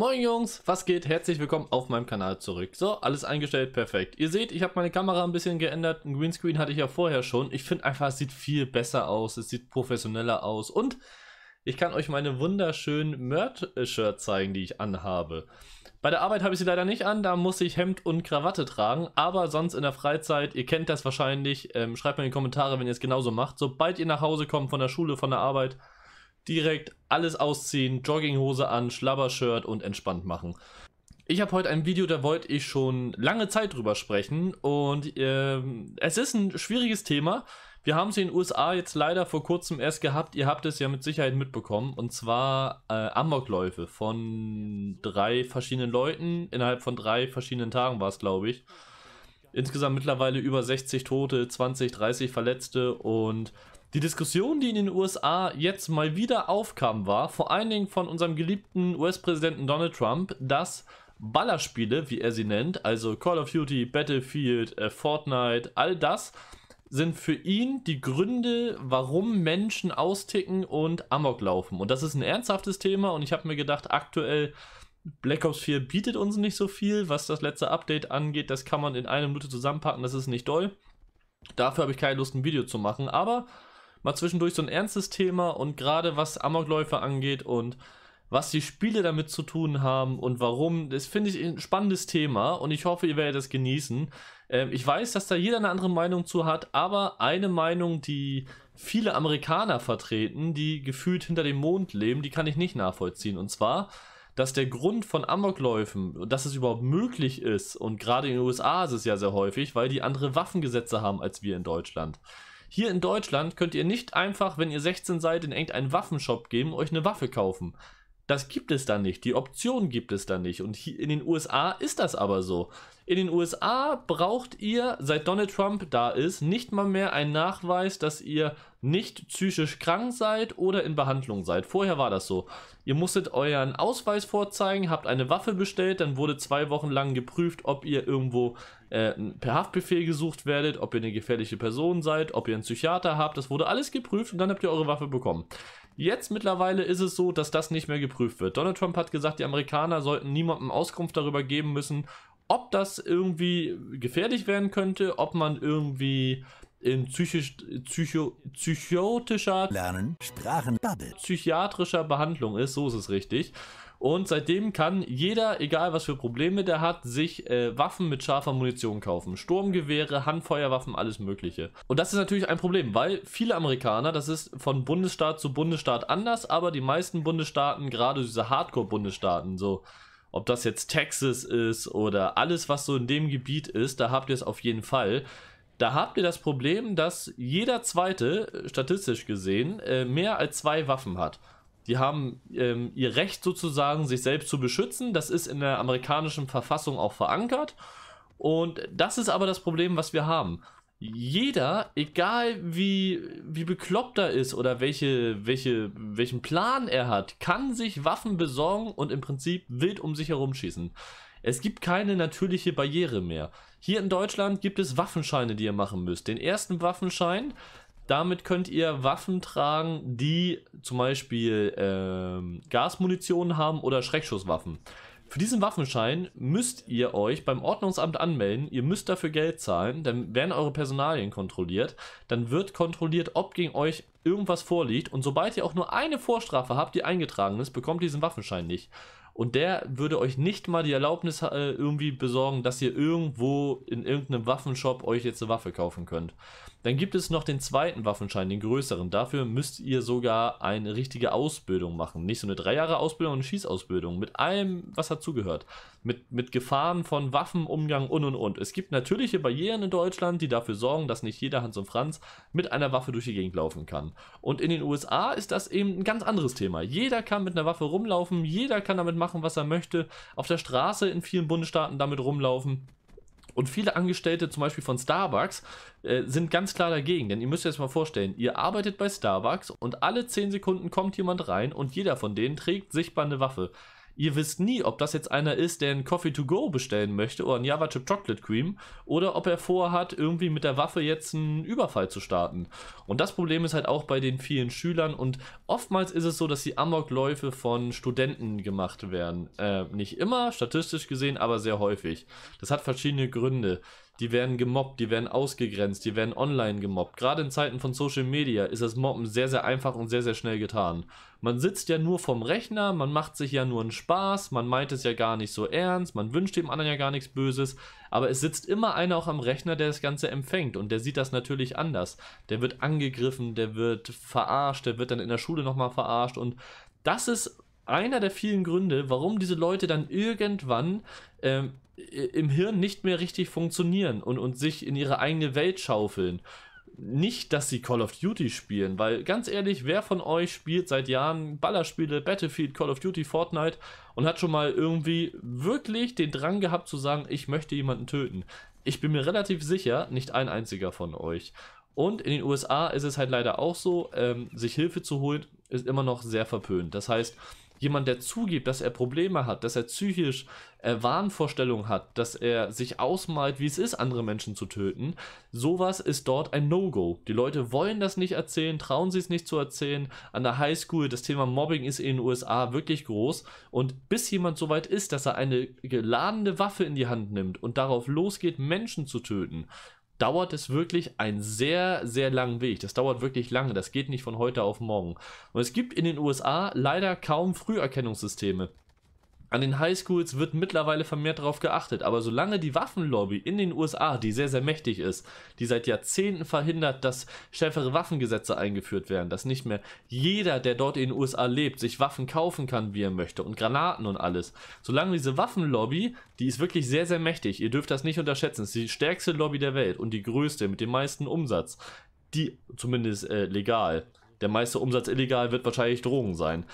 Moin Jungs, was geht? Herzlich willkommen auf meinem Kanal zurück. So, alles eingestellt, perfekt. Ihr seht, ich habe meine Kamera ein bisschen geändert. Ein Greenscreen hatte ich ja vorher schon. Ich finde einfach, es sieht viel besser aus, es sieht professioneller aus. Und ich kann euch meine wunderschönen Merch-Shirt zeigen, die ich anhabe. Bei der Arbeit habe ich sie leider nicht an, da muss ich Hemd und Krawatte tragen, aber sonst in der Freizeit, ihr kennt das wahrscheinlich, ähm, schreibt mir in die Kommentare, wenn ihr es genauso macht. Sobald ihr nach Hause kommt von der Schule, von der Arbeit, direkt alles ausziehen, Jogginghose an, Schlabbershirt und entspannt machen. Ich habe heute ein Video, da wollte ich schon lange Zeit drüber sprechen und äh, es ist ein schwieriges Thema. Wir haben es in den USA jetzt leider vor kurzem erst gehabt. Ihr habt es ja mit Sicherheit mitbekommen. Und zwar äh, Amokläufe von drei verschiedenen Leuten. Innerhalb von drei verschiedenen Tagen war es, glaube ich. Insgesamt mittlerweile über 60 Tote, 20, 30 Verletzte. Und die Diskussion, die in den USA jetzt mal wieder aufkam, war vor allen Dingen von unserem geliebten US-Präsidenten Donald Trump, dass Ballerspiele, wie er sie nennt, also Call of Duty, Battlefield, äh, Fortnite, all das, sind für ihn die Gründe, warum Menschen austicken und Amok laufen. Und das ist ein ernsthaftes Thema und ich habe mir gedacht, aktuell Black Ops 4 bietet uns nicht so viel, was das letzte Update angeht. Das kann man in einer Minute zusammenpacken, das ist nicht doll. Dafür habe ich keine Lust, ein Video zu machen, aber mal zwischendurch so ein ernstes Thema und gerade was Amokläufe angeht und was die Spiele damit zu tun haben und warum. Das finde ich ein spannendes Thema und ich hoffe, ihr werdet es genießen. Ähm, ich weiß, dass da jeder eine andere Meinung zu hat, aber eine Meinung, die viele Amerikaner vertreten, die gefühlt hinter dem Mond leben, die kann ich nicht nachvollziehen. Und zwar, dass der Grund von Amokläufen, dass es überhaupt möglich ist, und gerade in den USA ist es ja sehr häufig, weil die andere Waffengesetze haben als wir in Deutschland. Hier in Deutschland könnt ihr nicht einfach, wenn ihr 16 seid, in irgendeinen Waffenshop geben, euch eine Waffe kaufen. Das gibt es da nicht. Die Option gibt es da nicht. Und in den USA ist das aber so. In den USA braucht ihr, seit Donald Trump da ist, nicht mal mehr einen Nachweis, dass ihr nicht psychisch krank seid oder in Behandlung seid. Vorher war das so. Ihr musstet euren Ausweis vorzeigen, habt eine Waffe bestellt, dann wurde zwei Wochen lang geprüft, ob ihr irgendwo äh, per Haftbefehl gesucht werdet, ob ihr eine gefährliche Person seid, ob ihr einen Psychiater habt. Das wurde alles geprüft und dann habt ihr eure Waffe bekommen. Jetzt mittlerweile ist es so, dass das nicht mehr geprüft wird. Donald Trump hat gesagt, die Amerikaner sollten niemandem Auskunft darüber geben müssen, ob das irgendwie gefährlich werden könnte, ob man irgendwie in psychisch, psycho, psychotischer Lernen, Sprachen, psychiatrischer Behandlung ist, so ist es richtig. Und seitdem kann jeder, egal was für Probleme der hat, sich äh, Waffen mit scharfer Munition kaufen. Sturmgewehre, Handfeuerwaffen, alles mögliche. Und das ist natürlich ein Problem, weil viele Amerikaner, das ist von Bundesstaat zu Bundesstaat anders, aber die meisten Bundesstaaten, gerade diese Hardcore-Bundesstaaten, so ob das jetzt Texas ist oder alles, was so in dem Gebiet ist, da habt ihr es auf jeden Fall. Da habt ihr das Problem, dass jeder zweite, statistisch gesehen, äh, mehr als zwei Waffen hat. Die haben ähm, ihr Recht sozusagen, sich selbst zu beschützen. Das ist in der amerikanischen Verfassung auch verankert. Und das ist aber das Problem, was wir haben. Jeder, egal wie, wie bekloppt er ist oder welche, welche, welchen Plan er hat, kann sich Waffen besorgen und im Prinzip wild um sich herumschießen. Es gibt keine natürliche Barriere mehr. Hier in Deutschland gibt es Waffenscheine, die ihr machen müsst. Den ersten Waffenschein, damit könnt ihr Waffen tragen, die zum Beispiel ähm, Gasmunition haben oder Schreckschusswaffen. Für diesen Waffenschein müsst ihr euch beim Ordnungsamt anmelden. Ihr müsst dafür Geld zahlen. Dann werden eure Personalien kontrolliert. Dann wird kontrolliert, ob gegen euch irgendwas vorliegt. Und sobald ihr auch nur eine Vorstrafe habt, die eingetragen ist, bekommt ihr diesen Waffenschein nicht. Und der würde euch nicht mal die Erlaubnis äh, irgendwie besorgen, dass ihr irgendwo in irgendeinem Waffenshop euch jetzt eine Waffe kaufen könnt. Dann gibt es noch den zweiten Waffenschein, den größeren. Dafür müsst ihr sogar eine richtige Ausbildung machen. Nicht so eine drei Jahre Ausbildung, sondern eine Schießausbildung. Mit allem, was dazugehört. Mit, mit Gefahren von Waffenumgang und und und. Es gibt natürliche Barrieren in Deutschland, die dafür sorgen, dass nicht jeder Hans und Franz mit einer Waffe durch die Gegend laufen kann. Und in den USA ist das eben ein ganz anderes Thema. Jeder kann mit einer Waffe rumlaufen, jeder kann damit machen machen, was er möchte, auf der Straße in vielen Bundesstaaten damit rumlaufen. Und viele Angestellte, zum Beispiel von Starbucks, äh, sind ganz klar dagegen. Denn ihr müsst euch jetzt mal vorstellen, ihr arbeitet bei Starbucks und alle 10 Sekunden kommt jemand rein und jeder von denen trägt sichtbar eine Waffe. Ihr wisst nie, ob das jetzt einer ist, der einen Coffee to go bestellen möchte oder einen Java Chip Chocolate Cream oder ob er vorhat, irgendwie mit der Waffe jetzt einen Überfall zu starten. Und das Problem ist halt auch bei den vielen Schülern und oftmals ist es so, dass die Amokläufe von Studenten gemacht werden. Äh, nicht immer, statistisch gesehen, aber sehr häufig. Das hat verschiedene Gründe. Die werden gemobbt, die werden ausgegrenzt, die werden online gemobbt. Gerade in Zeiten von Social Media ist das Mobben sehr, sehr einfach und sehr, sehr schnell getan. Man sitzt ja nur vom Rechner, man macht sich ja nur einen Spaß, man meint es ja gar nicht so ernst, man wünscht dem anderen ja gar nichts Böses, aber es sitzt immer einer auch am Rechner, der das Ganze empfängt und der sieht das natürlich anders. Der wird angegriffen, der wird verarscht, der wird dann in der Schule nochmal verarscht und das ist einer der vielen Gründe, warum diese Leute dann irgendwann ähm, im Hirn nicht mehr richtig funktionieren und, und sich in ihre eigene Welt schaufeln. Nicht, dass sie Call of Duty spielen, weil ganz ehrlich, wer von euch spielt seit Jahren Ballerspiele, Battlefield, Call of Duty, Fortnite und hat schon mal irgendwie wirklich den Drang gehabt zu sagen, ich möchte jemanden töten? Ich bin mir relativ sicher, nicht ein einziger von euch. Und in den USA ist es halt leider auch so, ähm, sich Hilfe zu holen, ist immer noch sehr verpönt. Das heißt, jemand, der zugibt, dass er Probleme hat, dass er psychisch äh, Wahnvorstellungen hat, dass er sich ausmalt, wie es ist, andere Menschen zu töten, sowas ist dort ein No-Go. Die Leute wollen das nicht erzählen, trauen sie es nicht zu erzählen. An der Highschool, das Thema Mobbing ist in den USA wirklich groß. Und bis jemand so weit ist, dass er eine geladene Waffe in die Hand nimmt und darauf losgeht, Menschen zu töten, dauert es wirklich einen sehr, sehr langen Weg. Das dauert wirklich lange. Das geht nicht von heute auf morgen. Und es gibt in den USA leider kaum Früherkennungssysteme. An den Highschools wird mittlerweile vermehrt darauf geachtet, aber solange die Waffenlobby in den USA, die sehr, sehr mächtig ist, die seit Jahrzehnten verhindert, dass schärfere Waffengesetze eingeführt werden, dass nicht mehr jeder, der dort in den USA lebt, sich Waffen kaufen kann, wie er möchte und Granaten und alles, solange diese Waffenlobby, die ist wirklich sehr, sehr mächtig, ihr dürft das nicht unterschätzen, ist die stärkste Lobby der Welt und die größte mit dem meisten Umsatz, die zumindest äh, legal, der meiste Umsatz illegal wird wahrscheinlich Drogen sein.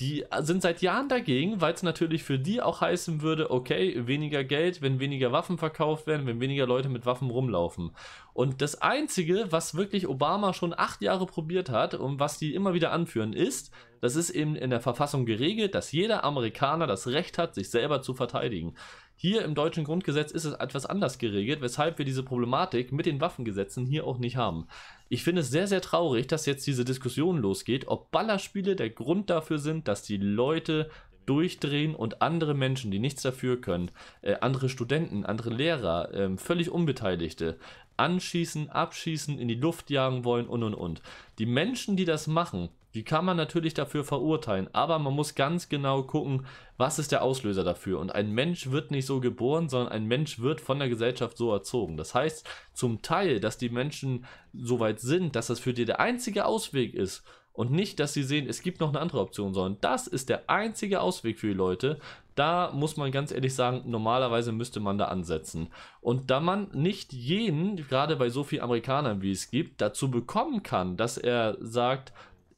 Die sind seit Jahren dagegen, weil es natürlich für die auch heißen würde, okay, weniger Geld, wenn weniger Waffen verkauft werden, wenn weniger Leute mit Waffen rumlaufen. Und das Einzige, was wirklich Obama schon acht Jahre probiert hat und was die immer wieder anführen, ist, das ist eben in der Verfassung geregelt, dass jeder Amerikaner das Recht hat, sich selber zu verteidigen. Hier im deutschen Grundgesetz ist es etwas anders geregelt, weshalb wir diese Problematik mit den Waffengesetzen hier auch nicht haben. Ich finde es sehr, sehr traurig, dass jetzt diese Diskussion losgeht, ob Ballerspiele der Grund dafür sind, dass die Leute durchdrehen und andere Menschen, die nichts dafür können, äh, andere Studenten, andere Lehrer, äh, völlig Unbeteiligte, anschießen, abschießen, in die Luft jagen wollen und und und. Die Menschen, die das machen, die kann man natürlich dafür verurteilen, aber man muss ganz genau gucken, was ist der Auslöser dafür. Und ein Mensch wird nicht so geboren, sondern ein Mensch wird von der Gesellschaft so erzogen. Das heißt zum Teil, dass die Menschen so weit sind, dass das für die der einzige Ausweg ist. Und nicht, dass sie sehen, es gibt noch eine andere Option, sondern das ist der einzige Ausweg für die Leute. Da muss man ganz ehrlich sagen, normalerweise müsste man da ansetzen. Und da man nicht jeden, gerade bei so vielen Amerikanern wie es gibt, dazu bekommen kann, dass er sagt,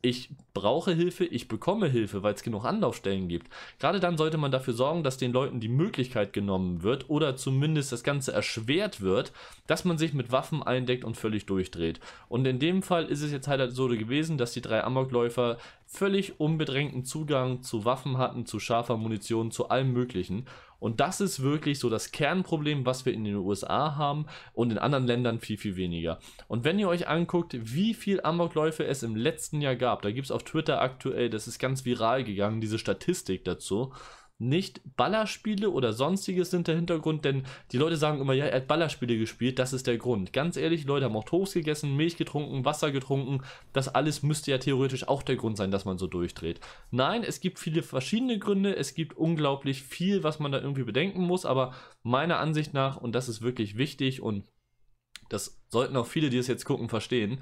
ich brauche Hilfe, ich bekomme Hilfe, weil es genug Anlaufstellen gibt. Gerade dann sollte man dafür sorgen, dass den Leuten die Möglichkeit genommen wird oder zumindest das Ganze erschwert wird, dass man sich mit Waffen eindeckt und völlig durchdreht. Und in dem Fall ist es jetzt halt so gewesen, dass die drei Amokläufer völlig unbedrängten Zugang zu Waffen hatten, zu scharfer Munition, zu allem Möglichen. Und das ist wirklich so das Kernproblem, was wir in den USA haben und in anderen Ländern viel, viel weniger. Und wenn ihr euch anguckt, wie viel Amokläufe es im letzten Jahr gab, da gibt es auf Twitter aktuell, das ist ganz viral gegangen, diese Statistik dazu nicht Ballerspiele oder sonstiges sind der Hintergrund, denn die Leute sagen immer, ja, er hat Ballerspiele gespielt, das ist der Grund. Ganz ehrlich, Leute haben auch Toast gegessen, Milch getrunken, Wasser getrunken, das alles müsste ja theoretisch auch der Grund sein, dass man so durchdreht. Nein, es gibt viele verschiedene Gründe, es gibt unglaublich viel, was man da irgendwie bedenken muss, aber meiner Ansicht nach, und das ist wirklich wichtig und das sollten auch viele, die es jetzt gucken, verstehen,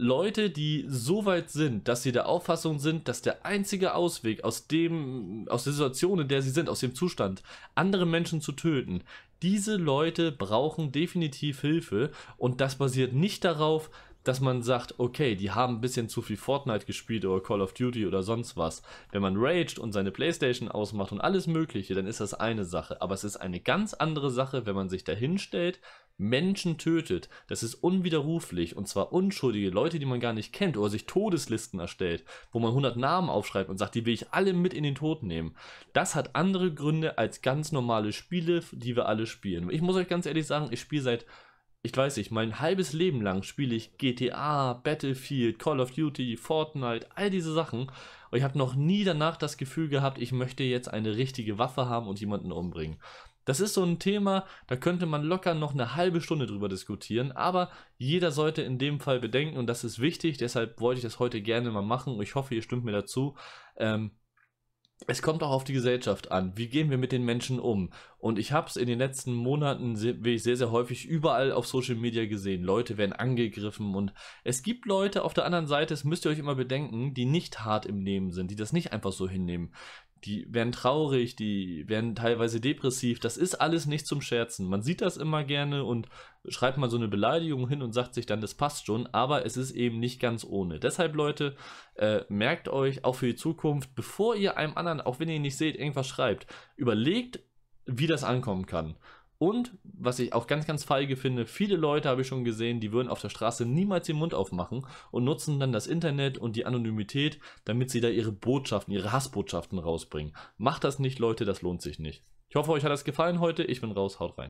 Leute, die so weit sind, dass sie der Auffassung sind, dass der einzige Ausweg aus dem, aus der Situation, in der sie sind, aus dem Zustand, andere Menschen zu töten, diese Leute brauchen definitiv Hilfe und das basiert nicht darauf, dass man sagt, okay, die haben ein bisschen zu viel Fortnite gespielt oder Call of Duty oder sonst was. Wenn man raged und seine Playstation ausmacht und alles Mögliche, dann ist das eine Sache. Aber es ist eine ganz andere Sache, wenn man sich dahinstellt, Menschen tötet, das ist unwiderruflich und zwar unschuldige Leute, die man gar nicht kennt oder sich Todeslisten erstellt, wo man 100 Namen aufschreibt und sagt, die will ich alle mit in den Tod nehmen. Das hat andere Gründe als ganz normale Spiele, die wir alle spielen. Ich muss euch ganz ehrlich sagen, ich spiele seit ich weiß nicht, mein halbes Leben lang spiele ich GTA, Battlefield, Call of Duty, Fortnite, all diese Sachen. Und ich habe noch nie danach das Gefühl gehabt, ich möchte jetzt eine richtige Waffe haben und jemanden umbringen. Das ist so ein Thema, da könnte man locker noch eine halbe Stunde drüber diskutieren, aber jeder sollte in dem Fall bedenken und das ist wichtig, deshalb wollte ich das heute gerne mal machen und ich hoffe, ihr stimmt mir dazu. Ähm, es kommt auch auf die Gesellschaft an. Wie gehen wir mit den Menschen um? Und ich habe es in den letzten Monaten wirklich sehr, sehr häufig überall auf Social Media gesehen. Leute werden angegriffen und es gibt Leute auf der anderen Seite, das müsst ihr euch immer bedenken, die nicht hart im Nehmen sind, die das nicht einfach so hinnehmen die werden traurig, die werden teilweise depressiv. Das ist alles nicht zum Scherzen. Man sieht das immer gerne und schreibt mal so eine Beleidigung hin und sagt sich dann, das passt schon, aber es ist eben nicht ganz ohne. Deshalb, Leute, äh, merkt euch auch für die Zukunft, bevor ihr einem anderen, auch wenn ihr ihn nicht seht, irgendwas schreibt, überlegt, wie das ankommen kann. Und was ich auch ganz, ganz feige finde, viele Leute habe ich schon gesehen, die würden auf der Straße niemals den Mund aufmachen und nutzen dann das Internet und die Anonymität, damit sie da ihre Botschaften, ihre Hassbotschaften rausbringen. Macht das nicht, Leute, das lohnt sich nicht. Ich hoffe, euch hat das gefallen heute. Ich bin raus, haut rein.